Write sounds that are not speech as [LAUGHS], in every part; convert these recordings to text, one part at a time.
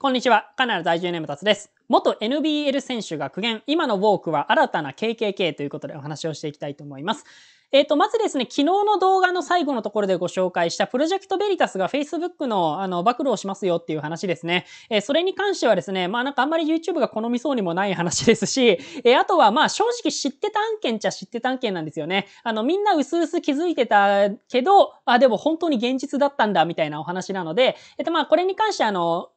こんにちは。カナダ在住ネームタツです。元 NBL 選手が苦言、今のウォークは新たな KKK ということでお話をしていきたいと思います。えっ、ー、と、まずですね、昨日の動画の最後のところでご紹介したプロジェクトベリタスが Facebook のあの暴露をしますよっていう話ですね。えー、それに関してはですね、まあなんかあんまり YouTube が好みそうにもない話ですし、えー、あとはまあ正直知ってた案件っちゃ知ってた案件なんですよね。あの、みんな薄々気づいてたけど、あ、でも本当に現実だったんだみたいなお話なので、えっ、とまあこれに関してあの、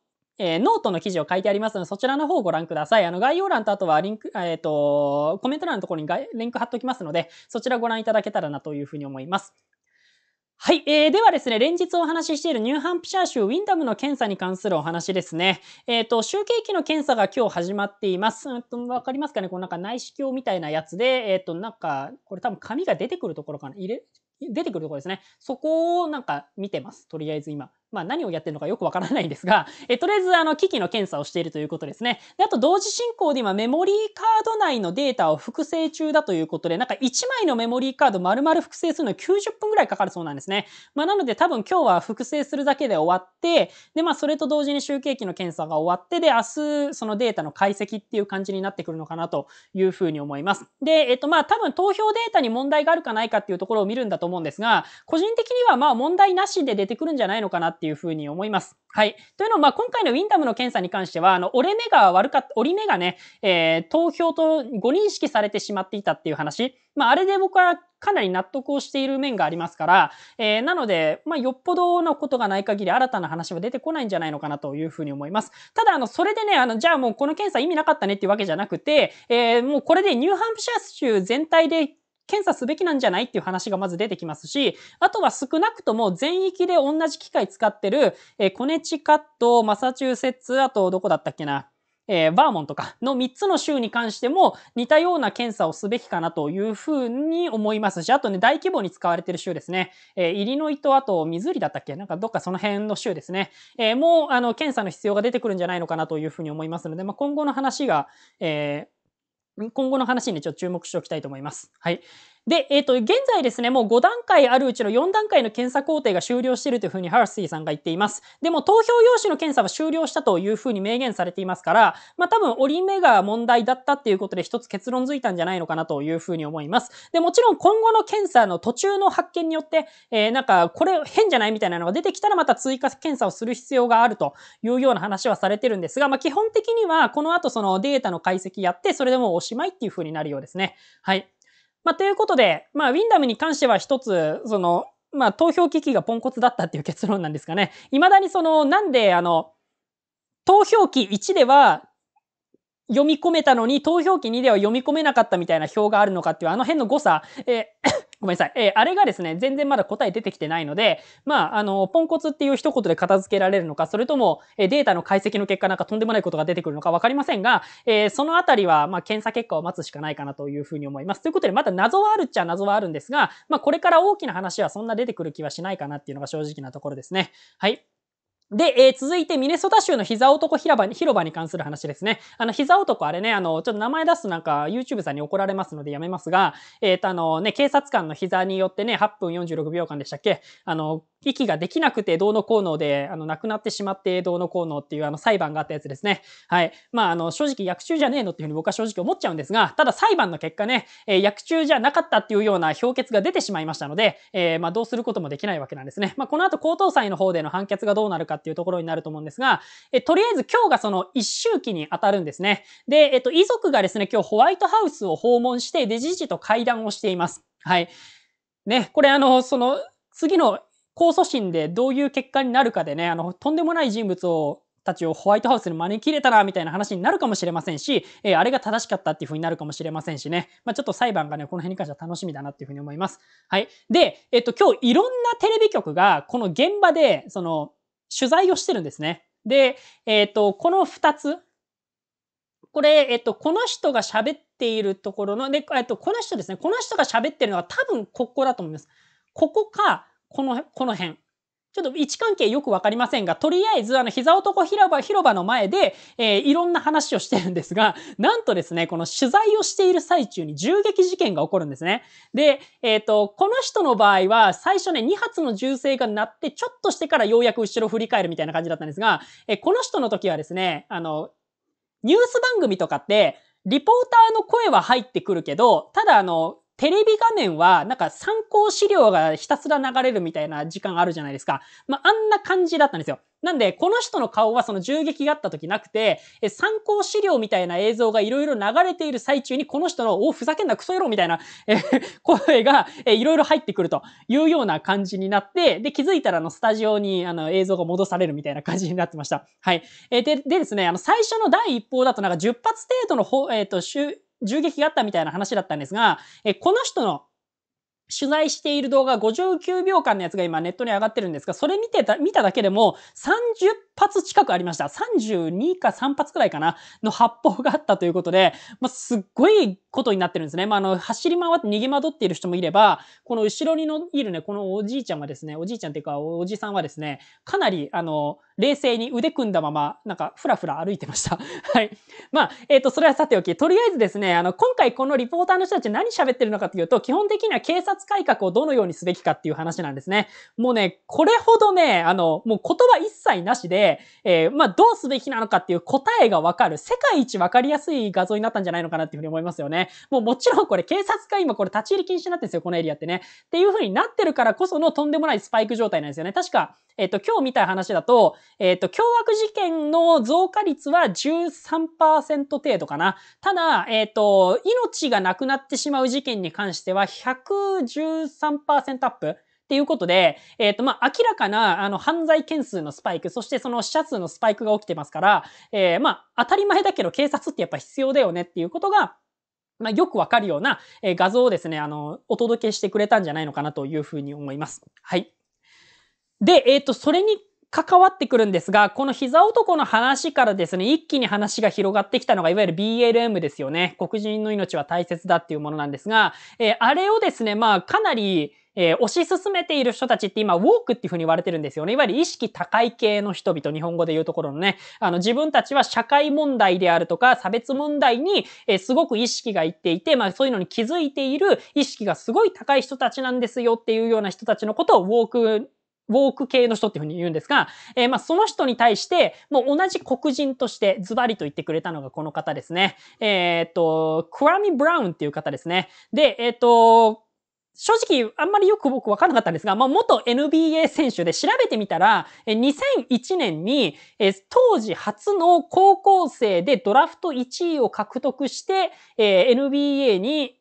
えー、ノートの記事を書いてありますので、そちらの方をご覧ください。あの、概要欄とあとはリンク、えっ、ー、と、コメント欄のところにがリンク貼っておきますので、そちらご覧いただけたらなというふうに思います。はい、えー、ではですね、連日お話ししているニューハンプシャー州ウィンダムの検査に関するお話ですね。えっ、ー、と、集計機の検査が今日始まっています。わ、うん、かりますかねこのなんか内視鏡みたいなやつで、えっ、ー、と、なんか、これ多分紙が出てくるところかな入れ、出てくるところですね。そこをなんか見てます。とりあえず今。まあ、何をやってるのかよくわからないんですが、[LAUGHS] えとりあえずあの機器の検査をしているということですね。であと同時進行で今メモリーカード内のデータを複製中だということで、なんか1枚のメモリーカード丸々複製するの90分ぐらいかかるそうなんですね。まあ、なので多分今日は複製するだけで終わって、でまあそれと同時に集計機の検査が終わって、で明日そのデータの解析っていう感じになってくるのかなというふうに思います。で、えっとまあ多分投票データに問題があるかないかっていうところを見るんだと思うんですが、個人的にはまあ問題なしで出てくるんじゃないのかなってっていうふうに思います。はい。というのも、まあ、今回のウィンダムの検査に関しては、あの、折れ目が悪かった、折り目がね、えー、投票と誤認識されてしまっていたっていう話。まあ、あれで僕はかなり納得をしている面がありますから、えー、なので、まあ、よっぽどのことがない限り新たな話は出てこないんじゃないのかなというふうに思います。ただ、あの、それでね、あの、じゃあもうこの検査意味なかったねっていうわけじゃなくて、えー、もうこれでニューハンプシャー州全体で検査すべきなんじゃないっていう話がまず出てきますし、あとは少なくとも全域で同じ機械使ってる、えー、コネチカット、マサチューセッツ、あとどこだったっけな、えー、バーモンとかの3つの州に関しても似たような検査をすべきかなというふうに思いますし、あとね、大規模に使われてる州ですね。えー、イリノイとあとミズーリだったっけなんかどっかその辺の州ですね。えー、もう、あの、検査の必要が出てくるんじゃないのかなというふうに思いますので、まあ、今後の話が、えー、今後の話にちょっと注目しておきたいと思います。はい。で、えっ、ー、と、現在ですね、もう5段階あるうちの4段階の検査工程が終了しているというふうにハラスティさんが言っています。でも、投票用紙の検査は終了したというふうに明言されていますから、まあ多分折り目が問題だったっていうことで一つ結論づいたんじゃないのかなというふうに思います。で、もちろん今後の検査の途中の発見によって、えー、なんかこれ変じゃないみたいなのが出てきたらまた追加検査をする必要があるというような話はされてるんですが、まあ基本的にはこの後そのデータの解析やって、それでもうおしまいっていうふうになるようですね。はい。まあ、ということで、まあ、ウィンダムに関しては一つ、その、まあ、投票機器がポンコツだったっていう結論なんですかね。いまだにその、なんで、あの、投票機1では読み込めたのに、投票機2では読み込めなかったみたいな表があるのかっていう、あの辺の誤差、えーごめんなさい。えー、あれがですね、全然まだ答え出てきてないので、まあ、あの、ポンコツっていう一言で片付けられるのか、それとも、えー、データの解析の結果なんかとんでもないことが出てくるのかわかりませんが、えー、そのあたりは、まあ、検査結果を待つしかないかなというふうに思います。ということで、まだ謎はあるっちゃ謎はあるんですが、まあ、これから大きな話はそんな出てくる気はしないかなっていうのが正直なところですね。はい。で、えー、続いてミネソタ州の膝男広場に、広場に関する話ですね。あの、膝男あれね、あの、ちょっと名前出すとなんか YouTube さんに怒られますのでやめますが、えっ、ー、と、あのね、警察官の膝によってね、8分46秒間でしたっけあの、息ができなくてどうのこうので、あの、亡くなってしまってどうのこうのっていうあの裁判があったやつですね。はい。まあ、あの、正直薬中じゃねえのっていうふうに僕は正直思っちゃうんですが、ただ裁判の結果ね、えー、薬中じゃなかったっていうような評決が出てしまいましたので、えー、まあ、どうすることもできないわけなんですね。まあ、この後高等裁の方での判決がどうなるかっていうところになると思うんですが、えとりあえず今日がその一周期に当たるんですね。で、えっと、遺族がですね、今日ホワイトハウスを訪問して、で、知事と会談をしています。はい。ね、これあの、その、次の控訴審でどういう結果になるかでね、あの、とんでもない人物をたちをホワイトハウスに招き入れたらみたいな話になるかもしれませんし、えー、あれが正しかったっていう風になるかもしれませんしね。まあ、ちょっと裁判がね、この辺に関しては楽しみだなっていう風に思います。はい。で、えっと、今日いろんなテレビ局が、この現場で、その、取材をしてるんですね。で、えっ、ー、と、この2つ。これ、えっ、ー、と、この人が喋っているところの、で、えっと、この人ですね。この人が喋ってるのは多分ここだと思います。ここか、この、この辺。ちょっと位置関係よくわかりませんが、とりあえず、あの、膝男広場、広場の前で、えー、いろんな話をしてるんですが、[LAUGHS] なんとですね、この取材をしている最中に銃撃事件が起こるんですね。で、えっ、ー、と、この人の場合は、最初ね、2発の銃声が鳴って、ちょっとしてからようやく後ろ振り返るみたいな感じだったんですが、えー、この人の時はですね、あの、ニュース番組とかって、リポーターの声は入ってくるけど、ただあの、テレビ画面は、なんか参考資料がひたすら流れるみたいな時間あるじゃないですか。まあ、あんな感じだったんですよ。なんで、この人の顔はその銃撃があった時なくて、え参考資料みたいな映像がいろいろ流れている最中に、この人の、おふざけんなクソ野郎みたいな、え [LAUGHS] 声が、えいろいろ入ってくるというような感じになって、で、気づいたらあの、スタジオに、あの、映像が戻されるみたいな感じになってました。はい。えで、でですね、あの、最初の第一報だとなんか10発程度の、えっ、ー、と、銃撃があったみたいな話だったんですが、えこの人の取材している動画59秒間のやつが今ネットに上がってるんですが、それ見てた、見ただけでも30発近くありました。32か3発くらいかなの発砲があったということで、まあ、すっごいことになってるんですね。まあ、あの、走り回って逃げ惑っている人もいれば、この後ろにのいるね、このおじいちゃんはですね、おじいちゃんっていうかおじさんはですね、かなり、あの、冷静に腕組んだまま、なんか、ふらふら歩いてました。[LAUGHS] はい。まあ、えっ、ー、と、それはさておき、とりあえずですね、あの、今回このリポーターの人たち何喋ってるのかというと、基本的には警察改革をどのようにすべきかっていう話なんですね。もうね、これほどね、あの、もう言葉一切なしで、えー、まあ、どうすべきなのかっていう答えがわかる、世界一わかりやすい画像になったんじゃないのかなっていうふうに思いますよね。もうもちろんこれ警察が今これ立ち入り禁止になってるんですよ、このエリアってね。っていうふうになってるからこそのとんでもないスパイク状態なんですよね。確か、えっ、と、今日見た話だと、えっ、と、凶悪事件の増加率は13%程度かな。ただ、えっ、と、命がなくなってしまう事件に関しては113%アップ。っていうことで、えっ、ー、と、まあ、明らかな、あの、犯罪件数のスパイク、そしてその死者数のスパイクが起きてますから、えー、まあ、当たり前だけど警察ってやっぱ必要だよねっていうことが、まあ、よくわかるような、えー、画像をですね、あの、お届けしてくれたんじゃないのかなというふうに思います。はい。で、えっ、ー、と、それに関わってくるんですが、この膝男の話からですね、一気に話が広がってきたのが、いわゆる BLM ですよね。黒人の命は大切だっていうものなんですが、えー、あれをですね、まあ、かなり、えー、推し進めている人たちって今、ウォークっていうふうに言われてるんですよね。いわゆる意識高い系の人々、日本語で言うところのね、あの、自分たちは社会問題であるとか、差別問題に、えー、すごく意識がいっていて、まあそういうのに気づいている意識がすごい高い人たちなんですよっていうような人たちのことをウォークウォーク系の人っていうふうに言うんですが、えー、まあその人に対して、もう同じ黒人としてズバリと言ってくれたのがこの方ですね。えー、っと、クラミ・ブラウンっていう方ですね。で、えー、っと、正直、あんまりよく僕わかんなかったんですが、まあ、元 NBA 選手で調べてみたら、2001年に、当時初の高校生でドラフト1位を獲得して、NBA に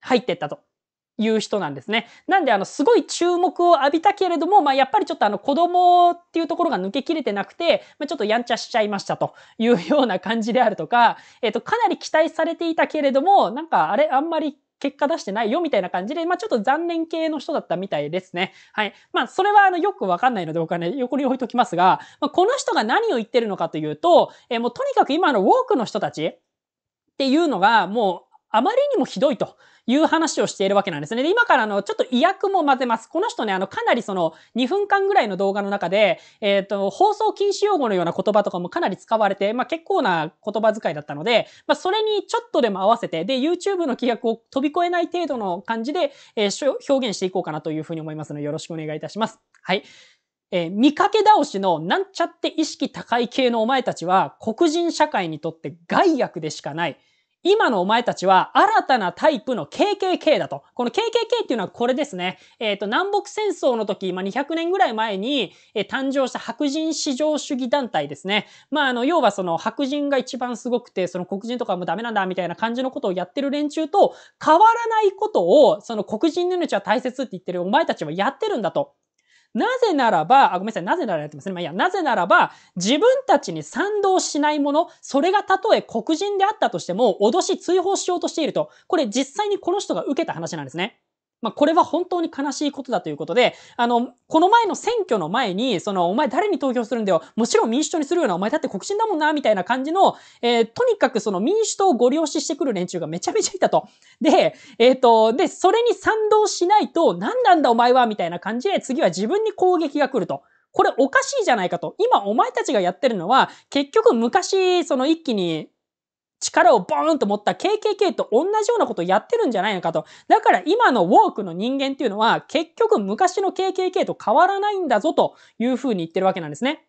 入ってったと。いう人なんですね。なんで、あの、すごい注目を浴びたけれども、まあ、やっぱりちょっとあの、子供っていうところが抜けきれてなくて、まあ、ちょっとやんちゃしちゃいましたというような感じであるとか、えっ、ー、と、かなり期待されていたけれども、なんか、あれ、あんまり結果出してないよみたいな感じで、まあちょっと残念系の人だったみたいですね。はい。まあそれはあのよくわかんないのでお金、横に置いときますが、まあ、この人が何を言ってるのかというと、えー、もうとにかく今のウォークの人たちっていうのがもうあまりにもひどいという話をしているわけなんですね。で、今からあの、ちょっと意訳も混ぜます。この人ね、あの、かなりその、2分間ぐらいの動画の中で、えっ、ー、と、放送禁止用語のような言葉とかもかなり使われて、まあ結構な言葉遣いだったので、まあそれにちょっとでも合わせて、で、YouTube の規約を飛び越えない程度の感じで、えー、表現していこうかなというふうに思いますので、よろしくお願いいたします。はい。えー、見かけ倒しのなんちゃって意識高い系のお前たちは、黒人社会にとって害悪でしかない。今のお前たちは新たなタイプの KKK だと。この KKK っていうのはこれですね。えっ、ー、と、南北戦争の時、まあ、200年ぐらい前に、えー、誕生した白人至上主義団体ですね。まあ、あの、要はその白人が一番すごくて、その黒人とかもダメなんだ、みたいな感じのことをやってる連中と変わらないことを、その黒人の命は大切って言ってるお前たちはやってるんだと。なぜならば、あ、ごめんなさい、なぜならやってますね。まあ、いや、なぜならば、自分たちに賛同しないもの、それがたとえ黒人であったとしても、脅し、追放しようとしていると。これ実際にこの人が受けた話なんですね。まあ、これは本当に悲しいことだということで、あの、この前の選挙の前に、その、お前誰に投票するんだよ。もちろん民主党にするような、お前だって国心だもんな、みたいな感じの、えー、とにかくその民主党をご利用ししてくる連中がめちゃめちゃいたと。で、えっ、ー、と、で、それに賛同しないと、何なんだお前は、みたいな感じで、次は自分に攻撃が来ると。これおかしいじゃないかと。今お前たちがやってるのは、結局昔、その一気に力をボーンと持った KKK と同じようなことをやってるんじゃないのかと。だから今のウォークの人間っていうのは結局昔の KKK と変わらないんだぞというふうに言ってるわけなんですね。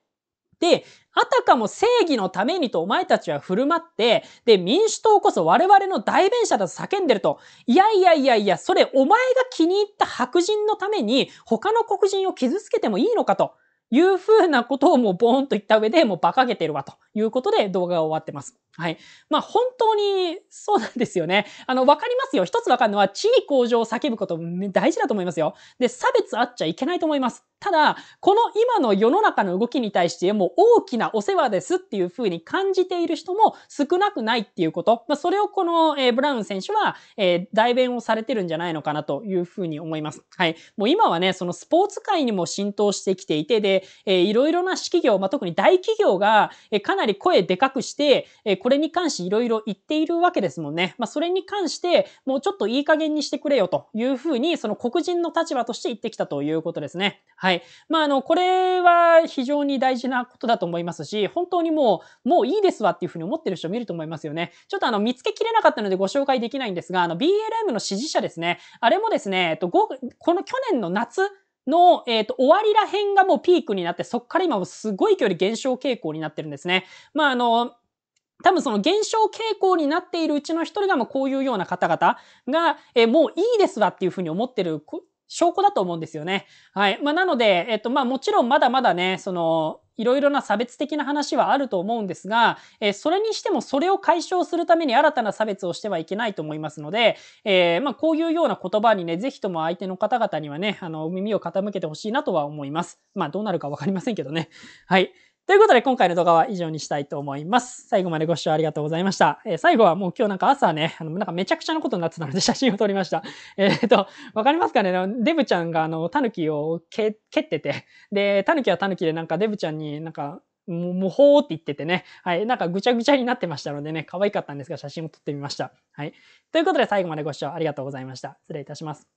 で、あたかも正義のためにとお前たちは振る舞って、で、民主党こそ我々の代弁者だと叫んでると。いやいやいやいや、それお前が気に入った白人のために他の黒人を傷つけてもいいのかと。いうふうなことをもうボーンと言った上でもう馬鹿げてるわということで動画が終わってます。はい。まあ本当にそうなんですよね。あの、わかりますよ。一つわかるのは地位向上を叫ぶこと大事だと思いますよ。で、差別あっちゃいけないと思います。ただ、この今の世の中の動きに対してもう大きなお世話ですっていうふうに感じている人も少なくないっていうこと。まあそれをこの、えー、ブラウン選手は、えー、代弁をされてるんじゃないのかなというふうに思います。はい。もう今はね、そのスポーツ界にも浸透してきていて、で、えー、いろいろな企業、まあ、特に大企業が、えー、かなり声でかくして、えー、これに関していろいろ言っているわけですもんね。まあ、それに関して、もうちょっといい加減にしてくれよというふうに、その黒人の立場として言ってきたということですね。はい。まあ、あの、これは非常に大事なことだと思いますし、本当にもう、もういいですわっていうふうに思ってる人見ると思いますよね。ちょっとあの、見つけきれなかったのでご紹介できないんですが、あの、BLM の支持者ですね。あれもですね、えっと、この去年の夏、の、えっ、ー、と、終わりら辺がもうピークになって、そっから今もすごい距離減少傾向になってるんですね。まあ、あの、多分その減少傾向になっているうちの一人がもうこういうような方々が、えー、もういいですわっていうふうに思ってる証拠だと思うんですよね。はい。まあ、なので、えっと、まあ、もちろんまだまだね、その、いろいろな差別的な話はあると思うんですが、えー、それにしてもそれを解消するために新たな差別をしてはいけないと思いますので、えー、まあ、こういうような言葉にね、ぜひとも相手の方々にはね、あの、耳を傾けてほしいなとは思います。まあ、どうなるかわかりませんけどね。はい。ということで、今回の動画は以上にしたいと思います。最後までご視聴ありがとうございました。えー、最後はもう今日なんか朝ね、あの、なんかめちゃくちゃなことになってたので写真を撮りました。[LAUGHS] えー、っと、わかりますかねデブちゃんがあの、タヌキを蹴ってて、で、タヌキはタヌキでなんかデブちゃんになんか、もう、もほーって言っててね。はい。なんかぐちゃぐちゃになってましたのでね、可愛かったんですが、写真を撮ってみました。はい。ということで、最後までご視聴ありがとうございました。失礼いたします。